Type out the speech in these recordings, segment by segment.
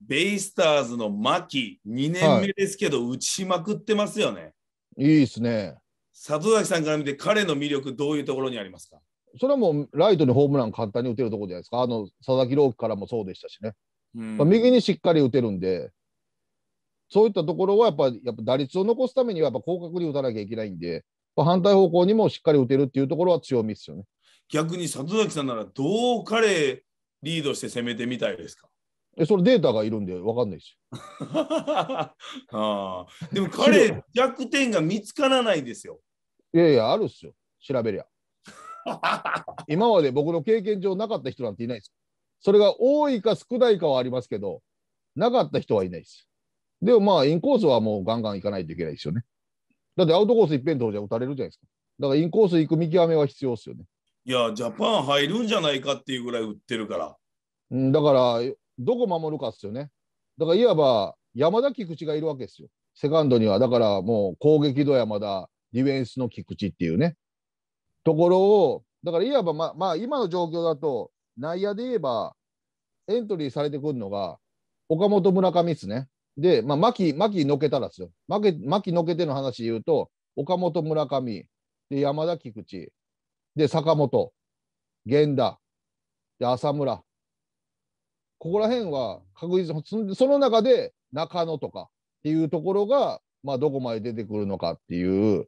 ベイスターズの牧、2年目ですけど、打ちまくってますよね。いいですね。里崎さんから見て、彼の魅力、どういうところにありますかそれはもう、ライトにホームラン簡単に打てるところじゃないですか。あの、佐々木朗希からもそうでしたしね。まあ、右にしっかり打てるんで、そういったところはやっぱ、やっぱ打率を残すためには、やっぱ広角に打たなきゃいけないんで、反対方向にもしっかり打てるっていうところは強みですよね。逆に里崎さんならどう彼リードして攻めてみたいですかえそれデータがいるんで分かんないですよ。あでも彼、弱点が見つからないですよ。いやいや、あるっすよ、調べりゃ。今まで僕の経験上なかった人なんていないです。それが多いか少ないかはありますけど、なかった人はいないです。でもまあ、インコースはもうガンガン行かないといけないですよね。だってアウトコース一辺倒じゃ打たれるじゃないですか。だからインコース行く見極めは必要ですよね。いや、ジャパン入るんじゃないかっていうぐらい打ってるから。うん、だから、どこ守るかっすよね。だからいわば山田菊池がいるわけですよ。セカンドには、だからもう攻撃の山田、ディフェンスの菊池っていうね、ところを、だからいわば、ま、まあ今の状況だと、内野で言えば、エントリーされてくるのが、岡本、村上ですね。で、まあ、牧、牧のけたらですよ。牧、牧のけての話言うと、岡本、村上、で、山田、菊池、で、坂本、源田、で、浅村、ここら辺は確実にその中で中野とかっていうところが、まあ、どこまで出てくるのかっていう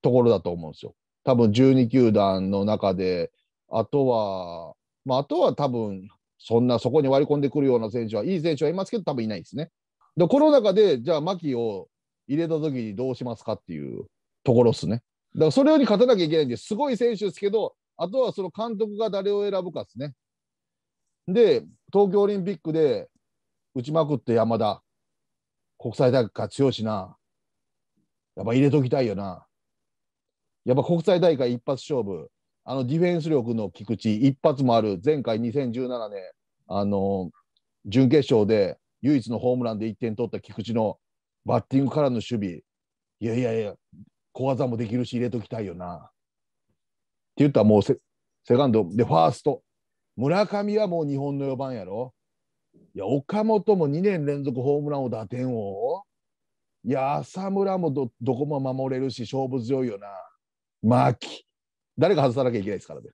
ところだと思うんですよ。多分12球団の中であとは、まあ、あとは多分そんなそこに割り込んでくるような選手はいい選手はいますけど多分いないですね。でこの中でじゃあ牧を入れた時にどうしますかっていうところですね。だからそれより勝たなきゃいけないんですごい選手ですけどあとはその監督が誰を選ぶかですね。で東京オリンピックで打ちまくって山田、国際大会強いしな。やっぱ入れときたいよな。やっぱ国際大会一発勝負、あのディフェンス力の菊池、一発もある、前回2017年、あの準決勝で唯一のホームランで1点取った菊池のバッティングからの守備、いやいやいや、小技もできるし、入れときたいよな。って言ったら、もうセセカンドでファースト、村上はもう日本の4番やろ。いや、岡本も2年連続ホームランを打点王。いや、浅村もどどこも守れるし、勝負強いよな。牧。誰が外さなきゃいけないですからね。